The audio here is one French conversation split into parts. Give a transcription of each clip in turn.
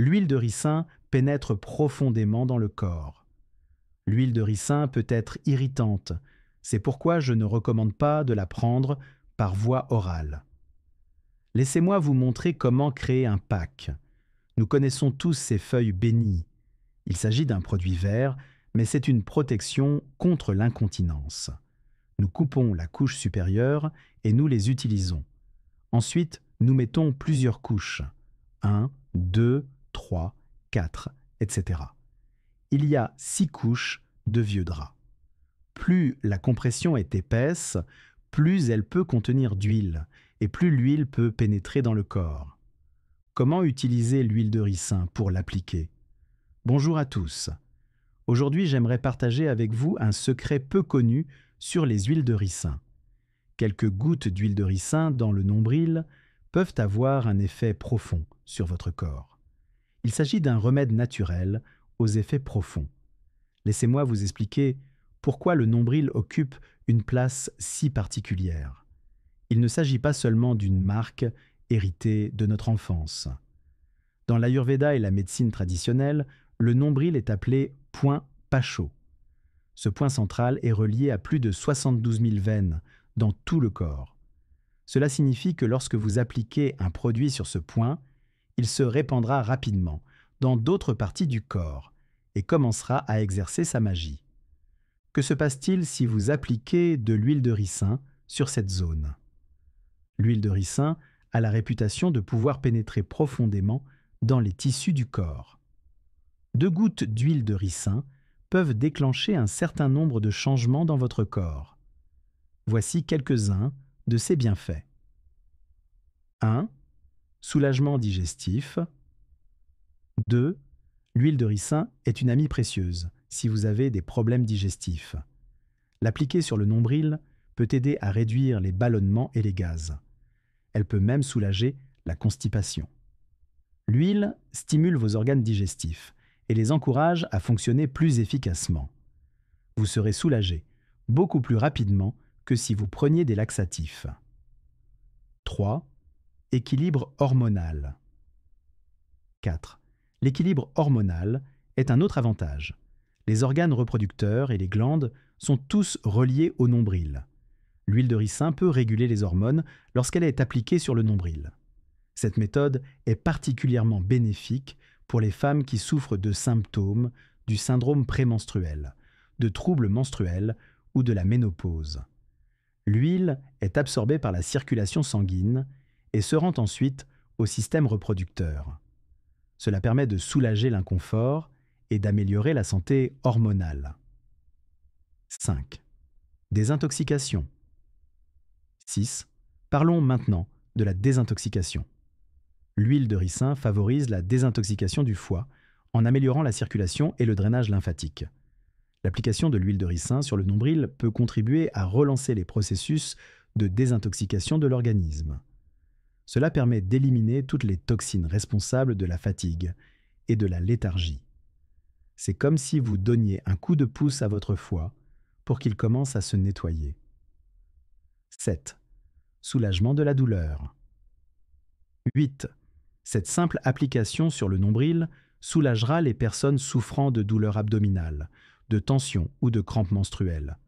l'huile de ricin pénètre profondément dans le corps. L'huile de ricin peut être irritante, c'est pourquoi je ne recommande pas de la prendre par voie orale. Laissez-moi vous montrer comment créer un pack. Nous connaissons tous ces feuilles bénies. Il s'agit d'un produit vert, mais c'est une protection contre l'incontinence. Nous coupons la couche supérieure et nous les utilisons. Ensuite, nous mettons plusieurs couches. 1, 2, 3, 4, etc. Il y a six couches de vieux draps. Plus la compression est épaisse, plus elle peut contenir d'huile, et plus l'huile peut pénétrer dans le corps. Comment utiliser l'huile de ricin pour l'appliquer Bonjour à tous. Aujourd'hui, j'aimerais partager avec vous un secret peu connu sur les huiles de ricin. Quelques gouttes d'huile de ricin dans le nombril peuvent avoir un effet profond sur votre corps. Il s'agit d'un remède naturel aux effets profonds. Laissez-moi vous expliquer pourquoi le nombril occupe une place si particulière. Il ne s'agit pas seulement d'une marque héritée de notre enfance. Dans l'Ayurveda et la médecine traditionnelle, le nombril est appelé point pacho. Ce point central est relié à plus de 72 000 veines dans tout le corps. Cela signifie que lorsque vous appliquez un produit sur ce point, il se répandra rapidement dans d'autres parties du corps et commencera à exercer sa magie. Que se passe-t-il si vous appliquez de l'huile de ricin sur cette zone L'huile de ricin a la réputation de pouvoir pénétrer profondément dans les tissus du corps. Deux gouttes d'huile de ricin peuvent déclencher un certain nombre de changements dans votre corps. Voici quelques-uns de ses bienfaits. 1 soulagement digestif. 2. L'huile de ricin est une amie précieuse si vous avez des problèmes digestifs. L'appliquer sur le nombril peut aider à réduire les ballonnements et les gaz. Elle peut même soulager la constipation. L'huile stimule vos organes digestifs et les encourage à fonctionner plus efficacement. Vous serez soulagé beaucoup plus rapidement que si vous preniez des laxatifs. 3. Équilibre hormonal. 4. L'équilibre hormonal est un autre avantage. Les organes reproducteurs et les glandes sont tous reliés au nombril. L'huile de ricin peut réguler les hormones lorsqu'elle est appliquée sur le nombril. Cette méthode est particulièrement bénéfique pour les femmes qui souffrent de symptômes du syndrome prémenstruel, de troubles menstruels ou de la ménopause. L'huile est absorbée par la circulation sanguine et se rend ensuite au système reproducteur. Cela permet de soulager l'inconfort et d'améliorer la santé hormonale. 5. Désintoxication. 6. Parlons maintenant de la désintoxication. L'huile de ricin favorise la désintoxication du foie en améliorant la circulation et le drainage lymphatique. L'application de l'huile de ricin sur le nombril peut contribuer à relancer les processus de désintoxication de l'organisme. Cela permet d'éliminer toutes les toxines responsables de la fatigue et de la léthargie. C'est comme si vous donniez un coup de pouce à votre foie pour qu'il commence à se nettoyer. 7. Soulagement de la douleur. 8. Cette simple application sur le nombril soulagera les personnes souffrant de douleurs abdominales, de tensions ou de crampes menstruelles.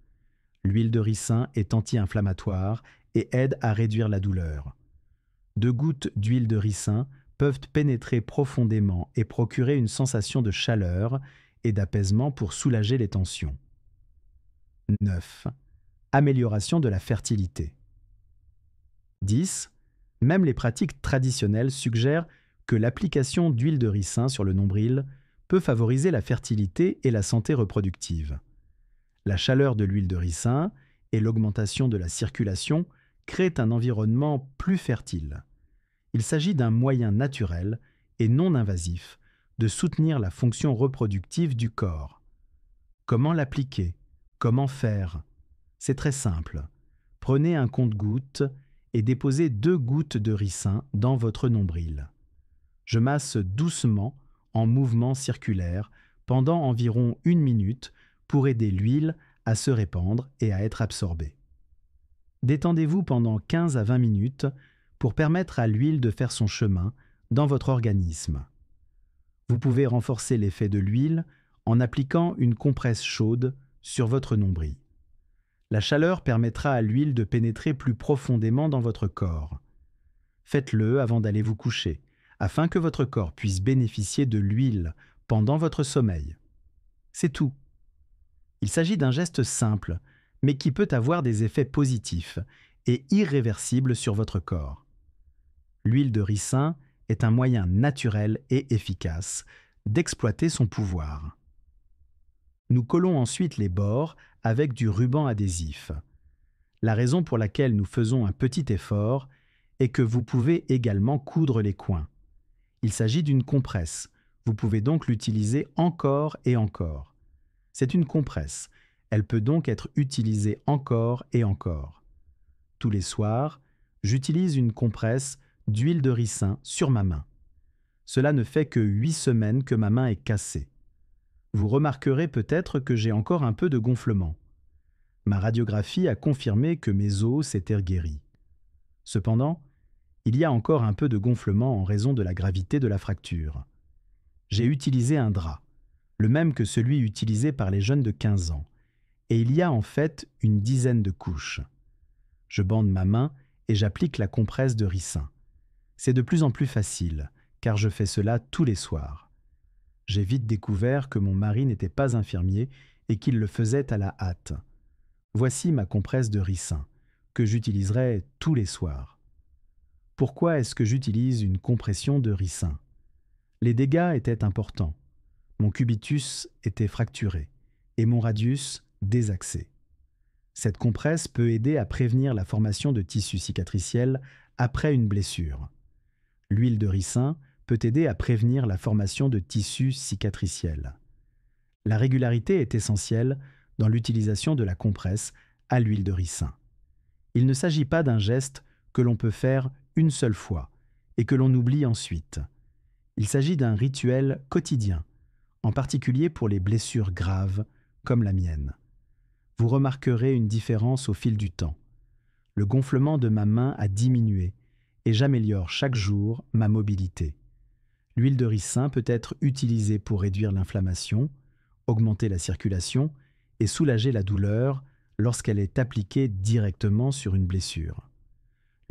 L'huile de ricin est anti-inflammatoire et aide à réduire la douleur deux gouttes d'huile de ricin peuvent pénétrer profondément et procurer une sensation de chaleur et d'apaisement pour soulager les tensions. 9. Amélioration de la fertilité. 10. Même les pratiques traditionnelles suggèrent que l'application d'huile de ricin sur le nombril peut favoriser la fertilité et la santé reproductive. La chaleur de l'huile de ricin et l'augmentation de la circulation crée un environnement plus fertile. Il s'agit d'un moyen naturel et non invasif de soutenir la fonction reproductive du corps. Comment l'appliquer Comment faire C'est très simple. Prenez un compte-gouttes et déposez deux gouttes de ricin dans votre nombril. Je masse doucement en mouvement circulaire pendant environ une minute pour aider l'huile à se répandre et à être absorbée. Détendez-vous pendant 15 à 20 minutes pour permettre à l'huile de faire son chemin dans votre organisme. Vous pouvez renforcer l'effet de l'huile en appliquant une compresse chaude sur votre nombril. La chaleur permettra à l'huile de pénétrer plus profondément dans votre corps. Faites-le avant d'aller vous coucher, afin que votre corps puisse bénéficier de l'huile pendant votre sommeil. C'est tout. Il s'agit d'un geste simple mais qui peut avoir des effets positifs et irréversibles sur votre corps. L'huile de ricin est un moyen naturel et efficace d'exploiter son pouvoir. Nous collons ensuite les bords avec du ruban adhésif. La raison pour laquelle nous faisons un petit effort est que vous pouvez également coudre les coins. Il s'agit d'une compresse, vous pouvez donc l'utiliser encore et encore. C'est une compresse, elle peut donc être utilisée encore et encore. Tous les soirs, j'utilise une compresse d'huile de ricin sur ma main. Cela ne fait que huit semaines que ma main est cassée. Vous remarquerez peut-être que j'ai encore un peu de gonflement. Ma radiographie a confirmé que mes os s'étaient guéris. Cependant, il y a encore un peu de gonflement en raison de la gravité de la fracture. J'ai utilisé un drap, le même que celui utilisé par les jeunes de 15 ans et il y a en fait une dizaine de couches. Je bande ma main et j'applique la compresse de ricin. C'est de plus en plus facile, car je fais cela tous les soirs. J'ai vite découvert que mon mari n'était pas infirmier et qu'il le faisait à la hâte. Voici ma compresse de ricin, que j'utiliserai tous les soirs. Pourquoi est-ce que j'utilise une compression de ricin Les dégâts étaient importants. Mon cubitus était fracturé et mon radius désaxé. Cette compresse peut aider à prévenir la formation de tissus cicatriciels après une blessure. L'huile de ricin peut aider à prévenir la formation de tissus cicatriciels. La régularité est essentielle dans l'utilisation de la compresse à l'huile de ricin. Il ne s'agit pas d'un geste que l'on peut faire une seule fois et que l'on oublie ensuite. Il s'agit d'un rituel quotidien, en particulier pour les blessures graves comme la mienne vous remarquerez une différence au fil du temps. Le gonflement de ma main a diminué et j'améliore chaque jour ma mobilité. L'huile de ricin peut être utilisée pour réduire l'inflammation, augmenter la circulation et soulager la douleur lorsqu'elle est appliquée directement sur une blessure.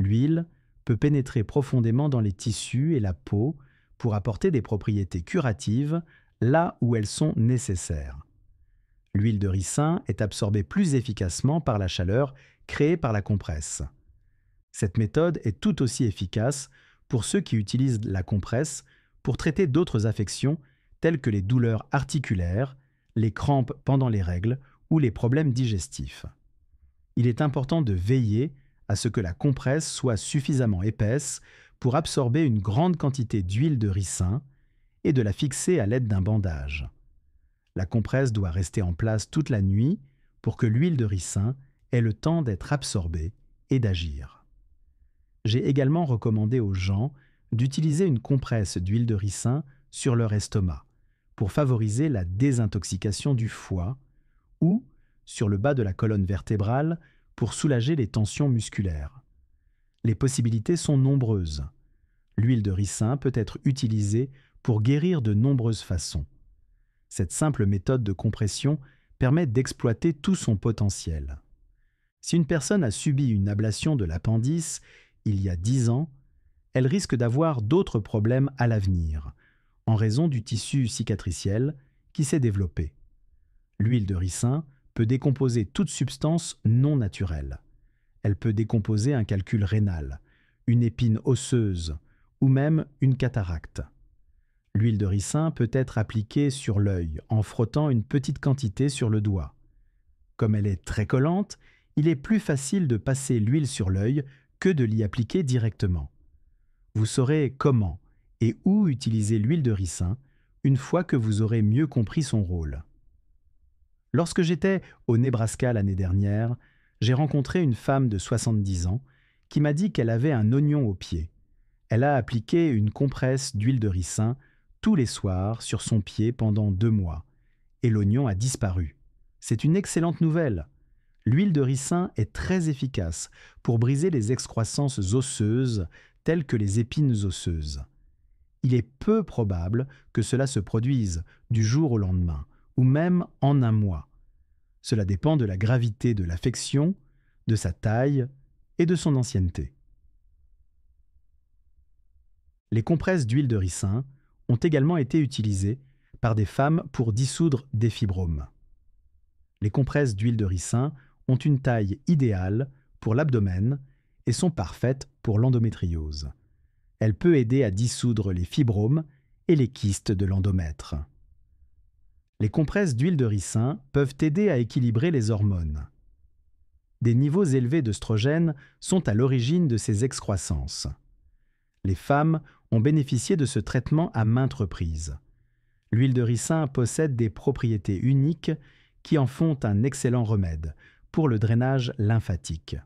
L'huile peut pénétrer profondément dans les tissus et la peau pour apporter des propriétés curatives là où elles sont nécessaires. L'huile de ricin est absorbée plus efficacement par la chaleur créée par la compresse. Cette méthode est tout aussi efficace pour ceux qui utilisent la compresse pour traiter d'autres affections telles que les douleurs articulaires, les crampes pendant les règles ou les problèmes digestifs. Il est important de veiller à ce que la compresse soit suffisamment épaisse pour absorber une grande quantité d'huile de ricin et de la fixer à l'aide d'un bandage. La compresse doit rester en place toute la nuit pour que l'huile de ricin ait le temps d'être absorbée et d'agir. J'ai également recommandé aux gens d'utiliser une compresse d'huile de ricin sur leur estomac pour favoriser la désintoxication du foie ou sur le bas de la colonne vertébrale pour soulager les tensions musculaires. Les possibilités sont nombreuses. L'huile de ricin peut être utilisée pour guérir de nombreuses façons. Cette simple méthode de compression permet d'exploiter tout son potentiel. Si une personne a subi une ablation de l'appendice il y a 10 ans, elle risque d'avoir d'autres problèmes à l'avenir, en raison du tissu cicatriciel qui s'est développé. L'huile de ricin peut décomposer toute substance non naturelle. Elle peut décomposer un calcul rénal, une épine osseuse ou même une cataracte. L'huile de ricin peut être appliquée sur l'œil en frottant une petite quantité sur le doigt. Comme elle est très collante, il est plus facile de passer l'huile sur l'œil que de l'y appliquer directement. Vous saurez comment et où utiliser l'huile de ricin une fois que vous aurez mieux compris son rôle. Lorsque j'étais au Nebraska l'année dernière, j'ai rencontré une femme de 70 ans qui m'a dit qu'elle avait un oignon au pied. Elle a appliqué une compresse d'huile de ricin tous les soirs sur son pied pendant deux mois. Et l'oignon a disparu. C'est une excellente nouvelle. L'huile de ricin est très efficace pour briser les excroissances osseuses telles que les épines osseuses. Il est peu probable que cela se produise du jour au lendemain, ou même en un mois. Cela dépend de la gravité de l'affection, de sa taille et de son ancienneté. Les compresses d'huile de ricin ont également été utilisées par des femmes pour dissoudre des fibromes. Les compresses d'huile de ricin ont une taille idéale pour l'abdomen et sont parfaites pour l'endométriose. Elle peut aider à dissoudre les fibromes et les kystes de l'endomètre. Les compresses d'huile de ricin peuvent aider à équilibrer les hormones. Des niveaux élevés d'œstrogènes sont à l'origine de ces excroissances. Les femmes ont bénéficié de ce traitement à maintes reprises. L'huile de ricin possède des propriétés uniques qui en font un excellent remède pour le drainage lymphatique.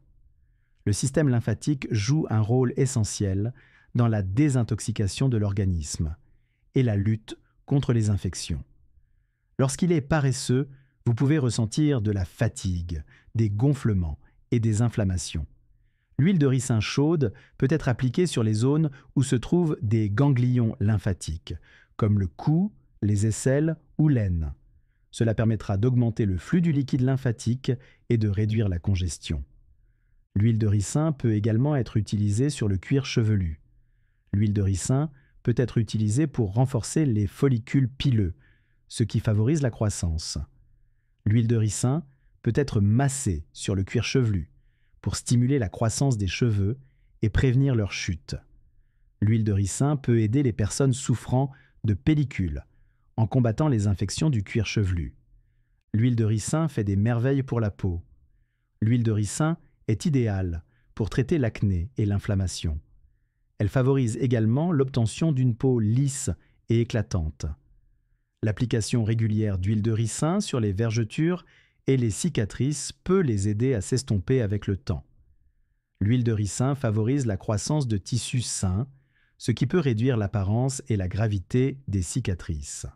Le système lymphatique joue un rôle essentiel dans la désintoxication de l'organisme et la lutte contre les infections. Lorsqu'il est paresseux, vous pouvez ressentir de la fatigue, des gonflements et des inflammations. L'huile de ricin chaude peut être appliquée sur les zones où se trouvent des ganglions lymphatiques, comme le cou, les aisselles ou l'aine. Cela permettra d'augmenter le flux du liquide lymphatique et de réduire la congestion. L'huile de ricin peut également être utilisée sur le cuir chevelu. L'huile de ricin peut être utilisée pour renforcer les follicules pileux, ce qui favorise la croissance. L'huile de ricin peut être massée sur le cuir chevelu, pour stimuler la croissance des cheveux et prévenir leur chute. L'huile de ricin peut aider les personnes souffrant de pellicules en combattant les infections du cuir chevelu. L'huile de ricin fait des merveilles pour la peau. L'huile de ricin est idéale pour traiter l'acné et l'inflammation. Elle favorise également l'obtention d'une peau lisse et éclatante. L'application régulière d'huile de ricin sur les vergetures et les cicatrices peuvent les aider à s'estomper avec le temps. L'huile de ricin favorise la croissance de tissus sains, ce qui peut réduire l'apparence et la gravité des cicatrices.